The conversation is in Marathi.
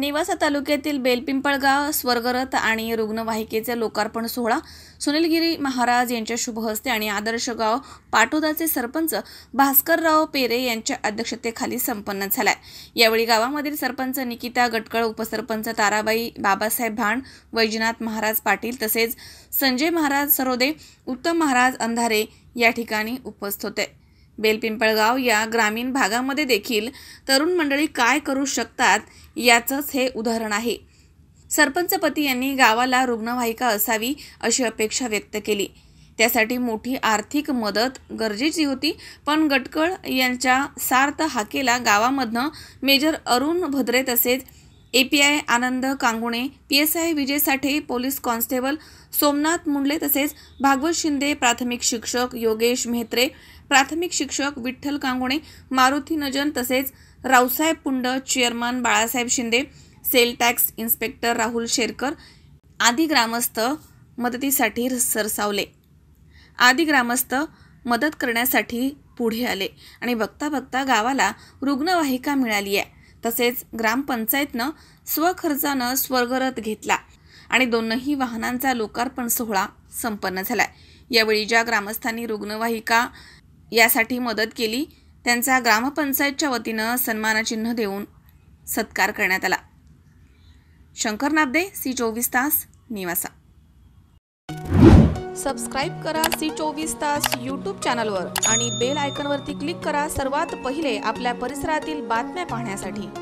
नेवासा तालुक्यातील बेलपिंपळगाव स्वर्गरथ आणि रुग्णवाहिकेचा लोकार्पण सोहळा सुनीलगिरी महाराज यांच्या शुभहस्ते आणि आदर्श गाव पाटोदाचे सरपंच भास्करराव पेरे यांच्या अध्यक्षतेखाली संपन्न आहे यावेळी गावामधील सरपंच निकिता गटकळ उपसरपंच ताराबाई बाबासाहेब भाण वैजनाथ महाराज पाटील तसेच संजय महाराज सरोदे उत्तम महाराज अंधारे या ठिकाणी उपस्थित होते बेलपिंपळगाव या ग्रामीण भागामध्ये देखील तरुण मंडळी काय करू शकतात याचंच हे उदाहरण आहे सरपंचपती यांनी गावाला रुग्णवाहिका असावी अशी अपेक्षा व्यक्त केली त्यासाठी मोठी आर्थिक मदत गरजेची होती पण गटकळ यांच्या सार्थ हाकेला गावामधनं मेजर अरुण भद्रे तसेच API Anand Kangune PSI Vijay Sathe police constable Somnath Mundle तसेच भागवत शिंदे प्राथमिक शिक्षक योगेश मेहत्रे प्राथमिक शिक्षक विठ्ठल कांगुणे मारुती नजन तसेच Raosaheb Pund chairman Balasaheb Shinde sale tax inspector Rahul Sherkar आदी ग्रामस्थ मदतीसाठी सरसावले आदी ग्रामस्थ मदत करण्यासाठी पुढे आले आणि बघता बघता गावाला रुग्णवाहिका मिळाली आहे तसेच ग्रामपंचायतनं स्वखर्चानं स्वर्गरथ घेतला आणि दोनही वाहनांचा लोकार्पण सोहळा संपन्न झाला यावेळी ज्या ग्रामस्थांनी रुग्णवाहिका यासाठी मदत केली त्यांचा ग्रामपंचायतच्या वतीनं सन्मानचिन्ह देऊन सत्कार करण्यात आला शंकर नाबदे सी चोवीस तास निवासा सबस्क्राईब करा सी चोवीस तास यूट्यूब चॅनलवर आणि बेल आयकनवरती क्लिक करा सर्वात पहिले आपल्या परिसरातील बातम्या पाहण्यासाठी